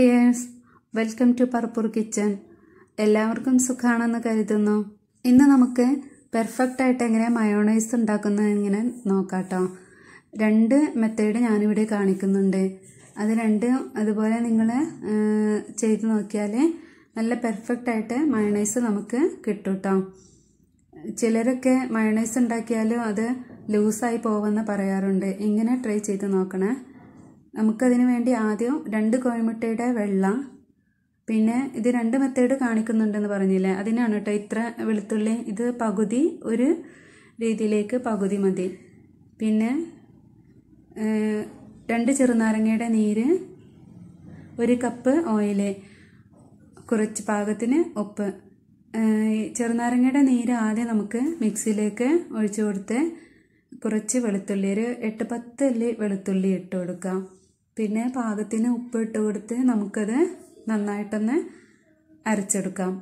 dears welcome to പർപ്പൂർ kitchen എല്ലാവർക്കും സുഖാണെന്ന് കരുതുന്നു ഇന്ന് നമുക്ക് പെർഫെക്റ്റ് ആയിട്ട് എങ്ങനെ മയോണൈസ് ഉണ്ടാക്കുന്നത് എങ്ങനെ നോക്കാട്ടോ രണ്ട് മെത്തേഡ് ഞാനിവിടെ കാണിക്കുന്നുണ്ട് അത് രണ്ട് അതുപോലെ നിങ്ങൾ ചെയ്ത് നോക്കിയാൽ നല്ല പെർഫെക്റ്റ് ആയിട്ട് മയോണൈസ് നമുക്ക് കിട്ടും കേട്ടോ ചിലരൊക്കെ മയോണൈസ് ഉണ്ടാക്കിയാലും അത് ലൂസായി പോവെന്ന് പറയാറുണ്ട് ഇങ്ങനെ ട്രൈ ചെയ്ത് നോക്കണേ നമുക്കതിന് വേണ്ടി ആദ്യം രണ്ട് കോഴിമുട്ടയുടെ വെള്ള പിന്നെ ഇത് രണ്ട് മെത്തേഡ് കാണിക്കുന്നുണ്ടെന്ന് പറഞ്ഞില്ലേ അതിനാണ് കേട്ടോ ഇത്ര വെളുത്തുള്ളി ഇത് പകുതി ഒരു രീതിയിലേക്ക് പകുതി മതി പിന്നെ രണ്ട് ചെറുനാരങ്ങയുടെ നീര് ഒരു കപ്പ് ഓയില് കുറച്ച് പാകത്തിന് ഉപ്പ് ചെറുനാരങ്ങയുടെ നീര് ആദ്യം നമുക്ക് മിക്സിയിലേക്ക് ഒഴിച്ചു കൊടുത്ത് കുറച്ച് വെളുത്തുള്ളി ഒരു എട്ട് പത്ത് അല്ലി വെളുത്തുള്ളി ഇട്ട് കൊടുക്കാം പിന്നെ പാകത്തിന് ഉപ്പ് ഇട്ട് കൊടുത്ത് നമുക്കത് നന്നായിട്ടൊന്ന് അരച്ചെടുക്കാം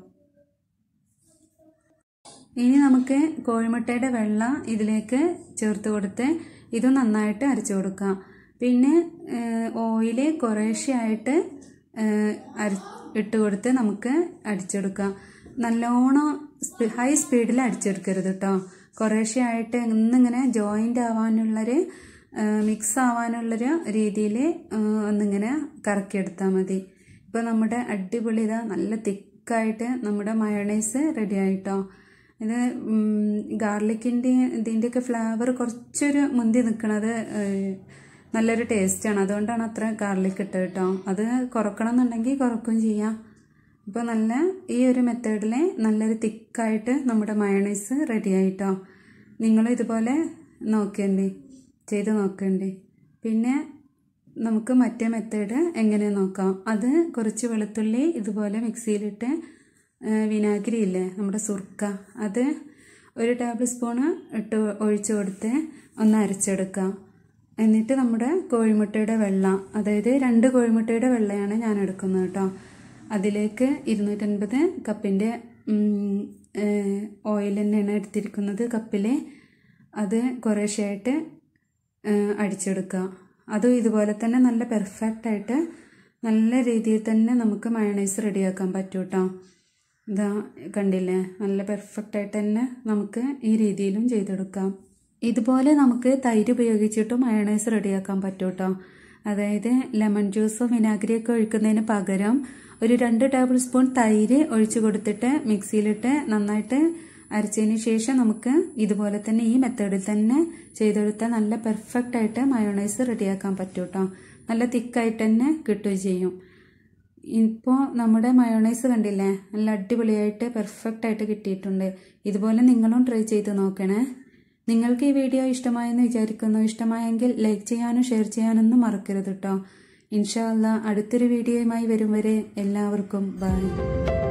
ഇനി നമുക്ക് കോഴിമുട്ടയുടെ വെള്ള ഇതിലേക്ക് ചേർത്ത് കൊടുത്ത് ഇത് നന്നായിട്ട് അരച്ചു കൊടുക്കാം പിന്നെ ഓയിൽ കുറേശ്ശെയായിട്ട് അരി ഇട്ട് കൊടുത്ത് നമുക്ക് അടിച്ചെടുക്കാം നല്ലോണം ഹൈ സ്പീഡിൽ അടിച്ചെടുക്കരുത് കേട്ടോ കുറേശ്ശെയായിട്ട് ഇന്നിങ്ങനെ ജോയിൻ്റ് ആവാനുള്ളൊരു മിക്സ് ആവാനുള്ളൊരു രീതിയിൽ ഒന്നിങ്ങനെ കറക്കിയെടുത്താൽ മതി ഇപ്പോൾ നമ്മുടെ അടിപൊളി ഇതാ നല്ല തിക്കായിട്ട് നമ്മുടെ മയോണൈസ് റെഡി ആയിട്ടോ ഇത് ഗാർലിക്കിൻ്റെ ഇതിൻ്റെയൊക്കെ ഫ്ലേവർ കുറച്ചൊരു മുന്തി നിൽക്കുന്നത് നല്ലൊരു ടേസ്റ്റാണ് അതുകൊണ്ടാണ് അത്ര ഗാർലിക് ഇട്ടത് കേട്ടോ അത് കുറക്കണം എന്നുണ്ടെങ്കിൽ കുറക്കും ചെയ്യാം ഇപ്പോൾ നല്ല ഈ ഒരു മെത്തേഡിൽ നല്ലൊരു തിക്കായിട്ട് നമ്മുടെ മയണൈസ് റെഡി ആയിട്ടോ നിങ്ങളും ഇതുപോലെ നോക്കിയണ്ടേ ചെയ്ത് നോക്കണ്ടേ പിന്നെ നമുക്ക് മറ്റേ മെത്തേഡ് എങ്ങനെ നോക്കാം അത് കുറച്ച് വെളുത്തുള്ളി ഇതുപോലെ മിക്സിയിലിട്ട് വിനാഗിരി ഇല്ലേ നമ്മുടെ സുർക്ക അത് ഒരു ടേബിൾ സ്പൂണ് ഇട്ട് ഒഴിച്ച് കൊടുത്ത് ഒന്ന് അരച്ചെടുക്കാം എന്നിട്ട് നമ്മുടെ കോഴിമുട്ടയുടെ വെള്ള അതായത് രണ്ട് കോഴിമുട്ടയുടെ വെള്ളയാണ് ഞാൻ എടുക്കുന്നത് കേട്ടോ അതിലേക്ക് ഇരുന്നൂറ്റൻപത് കപ്പിൻ്റെ ഓയിൽ തന്നെയാണ് എടുത്തിരിക്കുന്നത് കപ്പിൽ അത് കുറേശ്ശെയായിട്ട് അടിച്ചെടുക്കുക അതും ഇതുപോലെ തന്നെ നല്ല പെർഫെക്റ്റ് ആയിട്ട് നല്ല രീതിയിൽ തന്നെ നമുക്ക് മയണൈസ് റെഡിയാക്കാൻ പറ്റും കേട്ടോ ഇതാ കണ്ടില്ലേ നല്ല പെർഫെക്റ്റ് ആയിട്ട് തന്നെ നമുക്ക് ഈ രീതിയിലും ചെയ്തെടുക്കാം ഇതുപോലെ നമുക്ക് തൈര് ഉപയോഗിച്ചിട്ട് മയണൈസ് റെഡിയാക്കാൻ പറ്റും കേട്ടോ അതായത് ലെമൺ ജ്യൂസോ വിനാഗിരിയൊക്കെ ഒഴിക്കുന്നതിന് പകരം ഒരു രണ്ട് ടേബിൾ സ്പൂൺ തൈര് ഒഴിച്ചു കൊടുത്തിട്ട് മിക്സിയിലിട്ട് നന്നായിട്ട് അരച്ചതിന് ശേഷം നമുക്ക് ഇതുപോലെ തന്നെ ഈ മെത്തേഡിൽ തന്നെ ചെയ്തെടുത്താൽ നല്ല പെർഫെക്റ്റ് ആയിട്ട് മയോണൈസ് റെഡിയാക്കാൻ പറ്റും കേട്ടോ നല്ല തിക്കായിട്ട് തന്നെ കിട്ടുകയും ചെയ്യും ഇപ്പോൾ നമ്മുടെ മയോണൈസ് കണ്ടില്ലേ നല്ല അടിപൊളിയായിട്ട് പെർഫെക്റ്റ് ആയിട്ട് കിട്ടിയിട്ടുണ്ട് ഇതുപോലെ നിങ്ങളും ട്രൈ ചെയ്ത് നോക്കണേ നിങ്ങൾക്ക് ഈ വീഡിയോ ഇഷ്ടമായെന്ന് വിചാരിക്കുന്നു ഇഷ്ടമായെങ്കിൽ ലൈക്ക് ചെയ്യാനും ഷെയർ ചെയ്യാനൊന്നും മറക്കരുത് കേട്ടോ ഇൻഷാല്ല അടുത്തൊരു വീഡിയോയുമായി വരും വരെ എല്ലാവർക്കും ബൈ